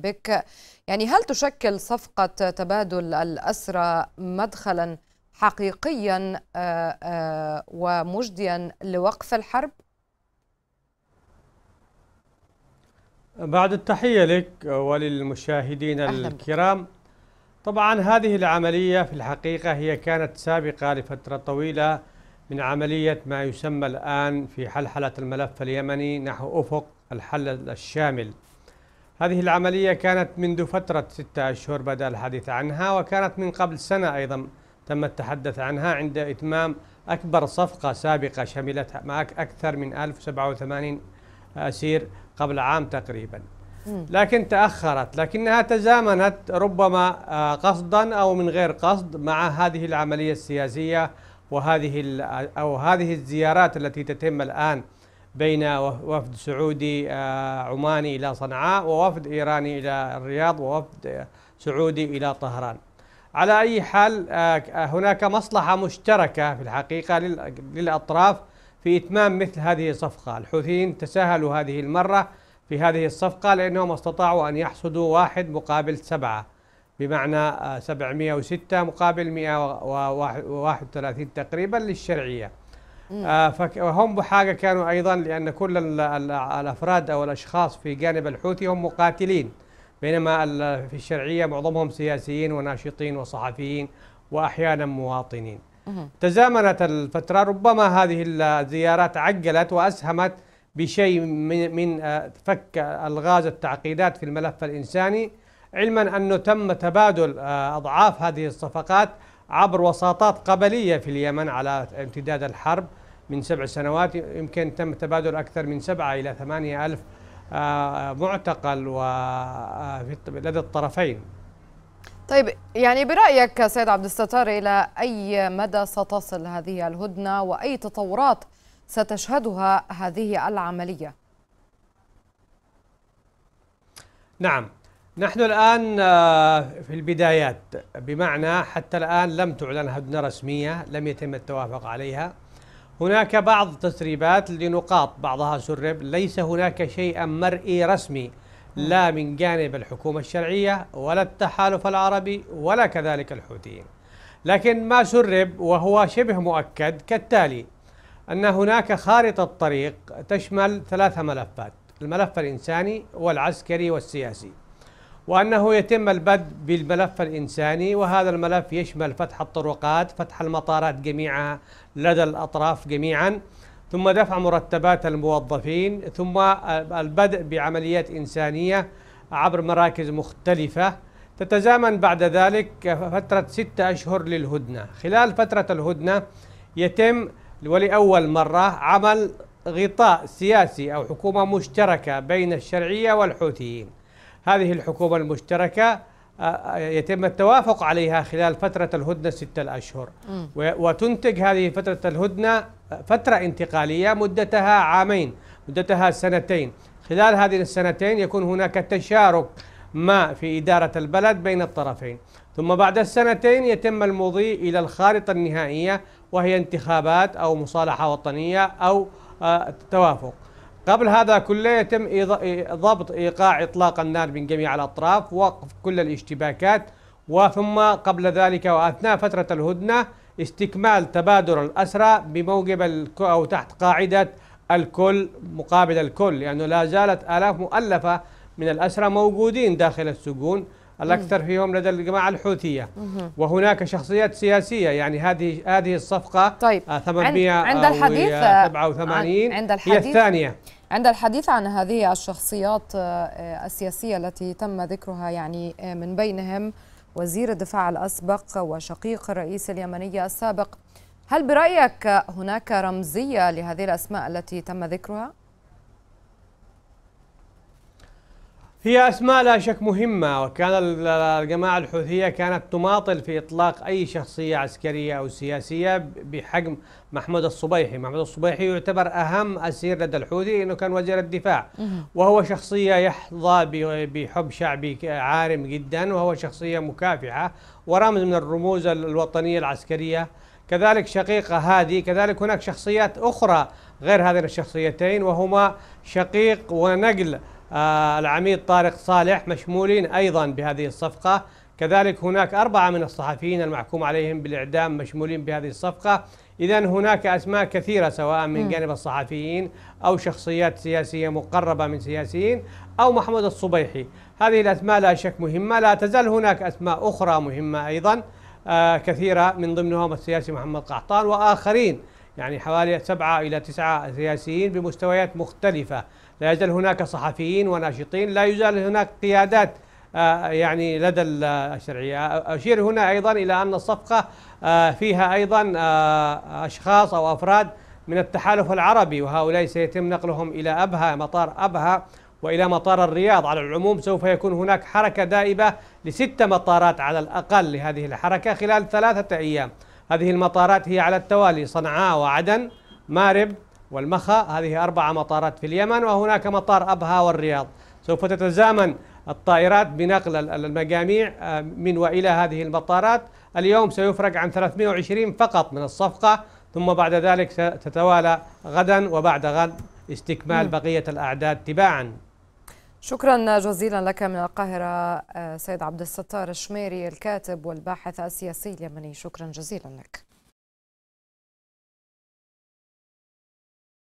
بك يعني هل تشكل صفقة تبادل الأسرى مدخلا حقيقيا آه، آه، ومجديا لوقف الحرب؟ بعد التحية لك وللمشاهدين الكرام طبعا هذه العملية في الحقيقة هي كانت سابقة لفترة طويلة من عملية ما يسمى الآن في حلحلة الملف اليمني نحو أفق الحل الشامل هذه العملية كانت منذ فترة ستة أشهر بدأ الحديث عنها وكانت من قبل سنة أيضا تم التحدث عنها عند إتمام أكبر صفقة سابقة شملت أكثر من 1087 أسير قبل عام تقريبا لكن تأخرت لكنها تزامنت ربما آه، قصدا أو من غير قصد مع هذه العملية السياسية وهذه أو هذه الزيارات التي تتم الآن بين وفد سعودي آه، عماني إلى صنعاء ووفد إيراني إلى الرياض ووفد آه، سعودي إلى طهران على أي حال آه، هناك مصلحة مشتركة في الحقيقة للأطراف في إتمام مثل هذه الصفقة الحوثيين تساهلوا هذه المرة في هذه الصفقة لأنهم استطاعوا أن يحصدوا واحد مقابل سبعة بمعنى 706 مقابل 131 تقريبا للشرعية آه، فهم بحاجة كانوا أيضا لأن كل الأفراد أو الأشخاص في جانب الحوثي هم مقاتلين بينما في الشرعية معظمهم سياسيين وناشطين وصحفيين وأحيانا مواطنين تزامنت الفترة ربما هذه الزيارات عجلت وأسهمت بشيء من, آه، فك الغاز التعقيدات في الملف الإنساني علما أنه تم تبادل آه، أضعاف هذه الصفقات عبر وساطات قبلية في اليمن على امتداد الحرب من سبع سنوات يمكن تم تبادل أكثر من سبعة إلى ثمانية ألف آه، آه، معتقل آه، لدى الطرفين طيب يعني برأيك سيد عبد الستار إلى أي مدى ستصل هذه الهدنة وأي تطورات ستشهدها هذه العملية نعم نحن الآن في البدايات بمعنى حتى الآن لم تعلن هدنة رسمية لم يتم التوافق عليها هناك بعض تسريبات لنقاط بعضها سرب ليس هناك شيئا مرئي رسمي لا من جانب الحكومة الشرعية ولا التحالف العربي ولا كذلك الحوثيين لكن ما سرب وهو شبه مؤكد كالتالي أن هناك خارطة طريق تشمل ثلاث ملفات الملف الإنساني والعسكري والسياسي وأنه يتم البدء بالملف الإنساني وهذا الملف يشمل فتح الطرقات فتح المطارات جميعها لدى الأطراف جميعا ثم دفع مرتبات الموظفين ثم البدء بعمليات إنسانية عبر مراكز مختلفة تتزامن بعد ذلك فترة ستة أشهر للهدنة خلال فترة الهدنة يتم ولأول مرة عمل غطاء سياسي أو حكومة مشتركة بين الشرعية والحوثيين هذه الحكومة المشتركة آه، آه، يتم التوافق عليها خلال فترة الهدنة ستة أشهر وتنتج هذه فترة الهدنة آه، فترة انتقالية مدتها عامين مدتها سنتين خلال هذه السنتين يكون هناك تشارك ما في إدارة البلد بين الطرفين ثم بعد السنتين يتم المضي إلى الخارطة النهائية وهي انتخابات أو مصالحة وطنية أو توافق قبل هذا كله يتم ضبط ايقاع اطلاق النار من جميع الاطراف ووقف كل الاشتباكات وثم قبل ذلك واثناء فتره الهدنه استكمال تبادل الاسرى بموجب او تحت قاعده الكل مقابل الكل لانه يعني لا زالت الاف مؤلفه من الاسرى موجودين داخل السجون الأكثر فيهم لدى الجماعة الحوثية وهناك شخصيات سياسية يعني هذه هذه الصفقة طيب 800 آه، عند الحديث 87 آه، عند الحديث هي الثانية عند الحديث عن هذه الشخصيات آه، السياسية التي تم ذكرها يعني من بينهم وزير الدفاع الأسبق وشقيق الرئيس اليمني السابق هل برأيك هناك رمزية لهذه الأسماء التي تم ذكرها؟ هي أسماء لا شك مهمة وكان الجماعة الحوثية كانت تماطل في إطلاق أي شخصية عسكرية أو سياسية بحجم محمود الصبيحي محمود الصبيحي يعتبر أهم أسير لدى الحوثي أنه كان وزير الدفاع وهو شخصية يحظى بحب شعبي عارم جدا وهو شخصية مكافحة ورمز من الرموز الوطنية العسكرية كذلك شقيقة هذه كذلك هناك شخصيات أخرى غير هذين الشخصيتين وهما شقيق ونقل آه، العميد طارق صالح مشمولين أيضا بهذه الصفقة كذلك هناك أربعة من الصحفيين المحكوم عليهم بالإعدام مشمولين بهذه الصفقة إذا هناك أسماء كثيرة سواء من جانب الصحفيين أو شخصيات سياسية مقربة من سياسيين أو محمود الصبيحي هذه الأسماء لا شك مهمة لا تزال هناك أسماء أخرى مهمة أيضا آه، كثيرة من ضمنهم السياسي محمد قحطان وآخرين يعني حوالي سبعة إلى تسعة سياسيين بمستويات مختلفة لا يزال هناك صحفيين وناشطين لا يزال هناك قيادات آه، يعني لدى الشرعية أشير هنا أيضا إلى أن الصفقة آه، فيها أيضا آه، أشخاص أو أفراد من التحالف العربي وهؤلاء سيتم نقلهم إلى أبها مطار أبها وإلى مطار الرياض على العموم سوف يكون هناك حركة دائبة لست مطارات على الأقل لهذه الحركة خلال ثلاثة أيام هذه المطارات هي على التوالي صنعاء وعدن مارب والمخا هذه أربع مطارات في اليمن وهناك مطار أبها والرياض سوف تتزامن الطائرات بنقل المجاميع آه، من وإلى هذه المطارات اليوم سيفرق عن 320 فقط من الصفقة ثم بعد ذلك ستتوالى غدا وبعد غد استكمال نعم. بقية الأعداد تباعاً شكرا جزيلا لك من القاهرة آه، سيد عبد الستار الشميري الكاتب والباحث السياسي اليمني شكرا جزيلا لك